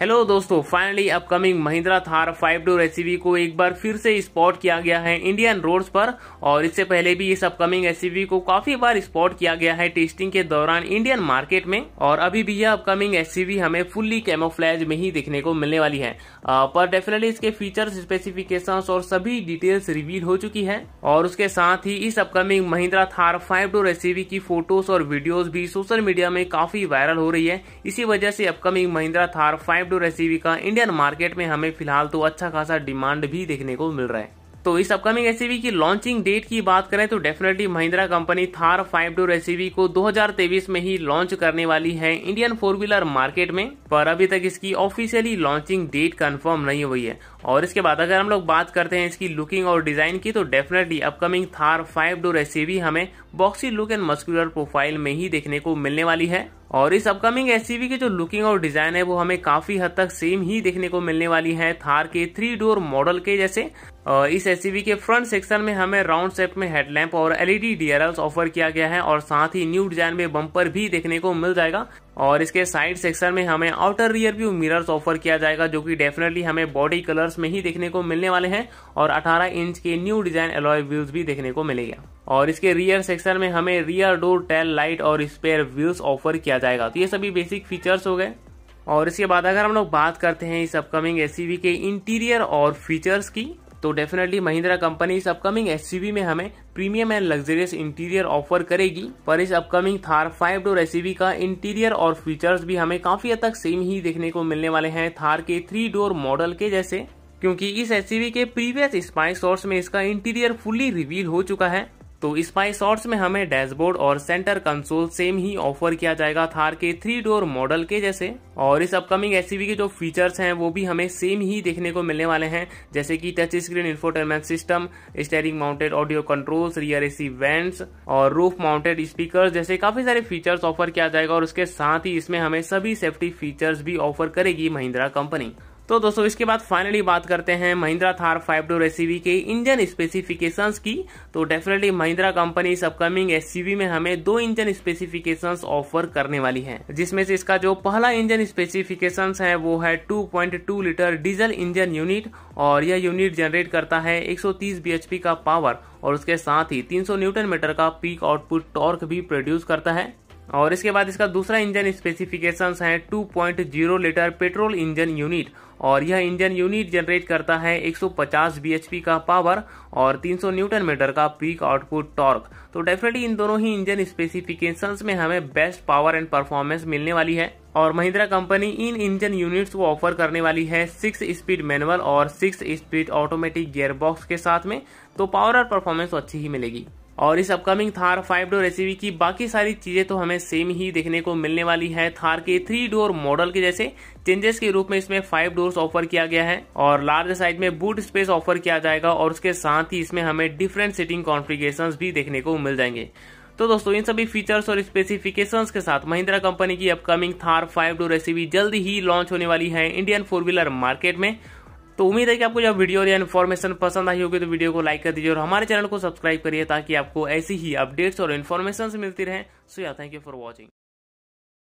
hello दोस्तों finally upcoming Mahindra Thar five door SUV को एक बार फिर से स्पॉट किया गया है इंडियन रोड्स पर और इससे पहले भी इस अपकमिंग एस को काफी बार स्पॉट किया गया है टेस्टिंग के दौरान इंडियन मार्केट में और अभी भी यह अपकमिंग एस हमें फुल्ली कैमोफ्लैज में ही देखने को मिलने वाली है आ, पर डेफिनेटली इसके फीचर स्पेसिफिकेशन और सभी डिटेल्स रिवील हो चुकी है और उसके साथ ही इस upcoming Mahindra Thar five door SUV की फोटोज और वीडियोज भी सोशल मीडिया में काफी वायरल हो रही है इसी वजह से upcoming Mahindra Thar five five two SUV का इंडियन मार्केट में हमें फिलहाल तो अच्छा खासा डिमांड भी देखने को मिल रहा है तो इस अपकमिंग एस e की लॉन्चिंग डेट की बात करें तो definitely Mahindra company Thar five door SUV को 2023 में ही लॉन्च करने वाली है इंडियन फोर व्हीलर मार्केट में पर अभी तक इसकी ऑफिशियली लॉन्चिंग डेट कंफर्म नहीं हुई है और इसके बाद अगर हम लोग बात करते हैं इसकी लुकिंग और डिज़ाइन की तो definitely upcoming Thar five door SUV हमें boxy look and muscular profile में ही देखने को मिलने वाली है और इस अपकमिंग एस की जो लुकिंग और डिज़ाइन है वो हमें काफ़ी हद तक सेम ही देखने को मिलने वाली है थार के थ्री डोर मॉडल के जैसे इस एस के फ्रंट सेक्शन में हमें राउंड शेप में हेडलैम्प और एलईडी डीआरएल ऑफर किया गया है और साथ ही न्यू डिज़ाइन में बम्पर भी देखने को मिल जाएगा और इसके साइड सेक्शन में हमें outer rear view mirrors offer किया जाएगा जो कि डेफिनेटली हमें बॉडी कलर्स में ही देखने को मिलने वाले हैं और 18 इंच के न्यू डिजाइन एलॉय व्यूज भी देखने को मिलेगा और इसके रियर सेक्शन में हमें रियर डोर टेल लाइट और स्पेयर व्यूज ऑफर किया जाएगा तो ये सभी बेसिक फीचर्स हो गए और इसके बाद अगर हम लोग बात करते हैं इस अपकमिंग एस के इंटीरियर और फीचर्स की तो डेफिनेटली महिंद्रा कंपनी इस अपकमिंग एस में हमें premium and luxurious interior offer करेगी पर इस upcoming Thar five door SUV का इंटीरियर और फीचर्स भी हमें काफी हद तक सेम ही देखने को मिलने वाले हैं थार के थ्री डोर मॉडल के जैसे क्योंकि इस एस के प्रीवियस स्पाइस सोर्स में इसका इंटीरियर फुल्ली रिवील हो चुका है तो स्पाइस में हमें डैशबोर्ड और सेंटर कंसोल सेम ही ऑफर किया जाएगा थार के थ्री डोर मॉडल के जैसे और इस अपकमिंग एसीवी के जो फीचर्स हैं वो भी हमें सेम ही देखने को मिलने वाले हैं जैसे कि touch screen infotainment system steering mounted audio controls rear AC vents और रूफ माउंटेड स्पीकर जैसे काफी सारे फीचर्स ऑफर किया जाएगा और उसके साथ ही इसमें हमें सभी सेफ्टी फीचर्स भी ऑफर करेगी महिंद्रा कंपनी तो दोस्तों इसके बाद फाइनली बात करते हैं Mahindra Thar five door SUV के इंजन स्पेसिफिकेशन की तो डेफिनेटली महिंद्रा कंपनी इस अपकमिंग एस में हमें दो इंजन स्पेसिफिकेशन ऑफर करने वाली है जिसमें से इसका जो पहला इंजन स्पेसिफिकेशन है वो है 2.2 लीटर डीजल इंजन यूनिट और यह यूनिट जनरेट करता है 130 bhp का पावर और उसके साथ ही 300 न्यूटन मीटर का पीक आउटपुट टॉर्क भी प्रोड्यूस करता है और इसके बाद इसका दूसरा इंजन स्पेसिफिकेशन है 2.0 लीटर पेट्रोल इंजन यूनिट और यह इंजन यूनिट जनरेट करता है 150 bhp का पावर और 300 न्यूटन मीटर का पीक आउटपुट टॉर्क तो डेफिनेटली इन दोनों ही इंजन स्पेसिफिकेशन में हमें बेस्ट पावर एंड परफॉर्मेंस मिलने वाली है और महिंद्रा कंपनी इन इंजन यूनिट्स को ऑफर करने वाली है सिक्स स्पीड मैनुअल और सिक्स स्पीड ऑटोमेटिक बॉक्स के साथ में तो पावर और परफॉर्मेंस अच्छी ही मिलेगी और इस upcoming Thar five door SUV की बाकी सारी चीज़ें तो हमें सेम ही देखने को मिलने वाली है थार के थ्री डोर मॉडल के जैसे चेंजेस के रूप में इसमें फाइव डोर्स ऑफर किया गया है और लार्ज साइज में बूट स्पेस ऑफर किया जाएगा और उसके साथ ही इसमें हमें डिफरेंट सिटिंग कॉन्फ़िगरेशंस भी देखने को मिल जाएंगे तो दोस्तों इन सभी फीचर्स और स्पेसिफिकेशंस के साथ महिंद्रा कंपनी की upcoming Thar five door SUV जल्द ही लॉन्च होने वाली है इंडियन फोर व्हीलर मार्केट में तो उम्मीद है कि आपको जब वीडियो या इन्फॉर्मेशन पसंद आई होगी तो वीडियो को लाइक कर दीजिए और हमारे चैनल को सब्सक्राइब करिए ताकि आपको ऐसी ही अपडेट्स और इन्फॉर्मेशन मिलती रहे सो या थैंक यू फॉर वॉचिंग